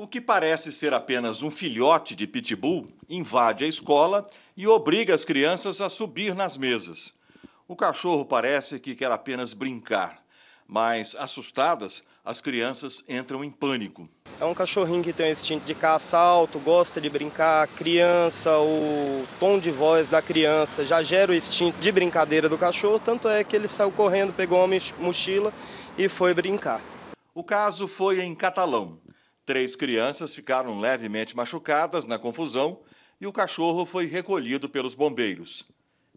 O que parece ser apenas um filhote de pitbull invade a escola e obriga as crianças a subir nas mesas. O cachorro parece que quer apenas brincar, mas assustadas, as crianças entram em pânico. É um cachorrinho que tem o instinto de caçar alto, gosta de brincar, A criança, o tom de voz da criança já gera o instinto de brincadeira do cachorro, tanto é que ele saiu correndo, pegou uma mochila e foi brincar. O caso foi em Catalão, Três crianças ficaram levemente machucadas na confusão e o cachorro foi recolhido pelos bombeiros.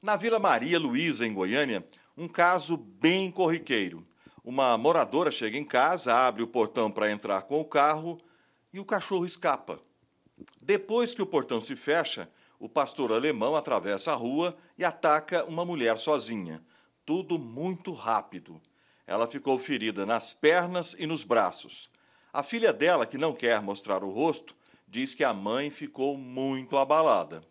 Na Vila Maria Luísa, em Goiânia, um caso bem corriqueiro. Uma moradora chega em casa, abre o portão para entrar com o carro e o cachorro escapa. Depois que o portão se fecha, o pastor alemão atravessa a rua e ataca uma mulher sozinha. Tudo muito rápido. Ela ficou ferida nas pernas e nos braços. A filha dela, que não quer mostrar o rosto, diz que a mãe ficou muito abalada.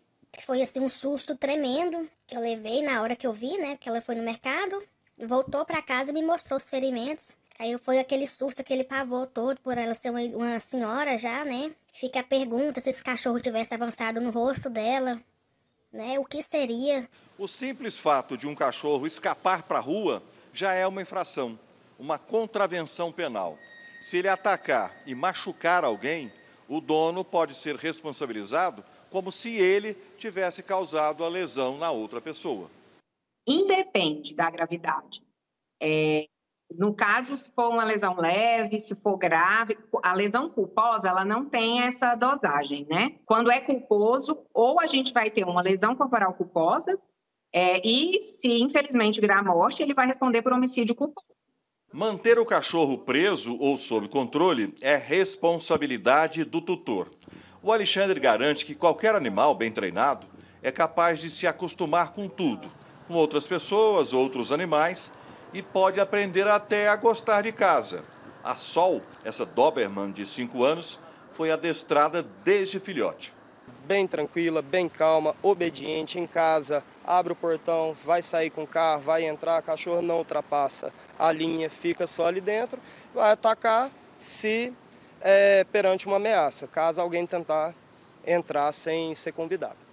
Foi assim um susto tremendo que eu levei na hora que eu vi, né? Que ela foi no mercado, voltou para casa e me mostrou os ferimentos. Aí foi aquele susto, aquele pavor todo por ela ser uma, uma senhora já, né? Fica a pergunta se esse cachorro tivesse avançado no rosto dela, né? O que seria? O simples fato de um cachorro escapar para a rua já é uma infração, uma contravenção penal. Se ele atacar e machucar alguém, o dono pode ser responsabilizado como se ele tivesse causado a lesão na outra pessoa. Independe da gravidade. É, no caso, se for uma lesão leve, se for grave, a lesão culposa, ela não tem essa dosagem, né? Quando é culposo, ou a gente vai ter uma lesão corporal culposa, é, e se infelizmente virar morte, ele vai responder por homicídio culposo. Manter o cachorro preso ou sob controle é responsabilidade do tutor. O Alexandre garante que qualquer animal bem treinado é capaz de se acostumar com tudo, com outras pessoas, outros animais, e pode aprender até a gostar de casa. A Sol, essa Doberman de 5 anos, foi adestrada desde filhote bem tranquila, bem calma, obediente em casa, abre o portão, vai sair com o carro, vai entrar, cachorro não ultrapassa a linha, fica só ali dentro, vai atacar se é, perante uma ameaça, caso alguém tentar entrar sem ser convidado.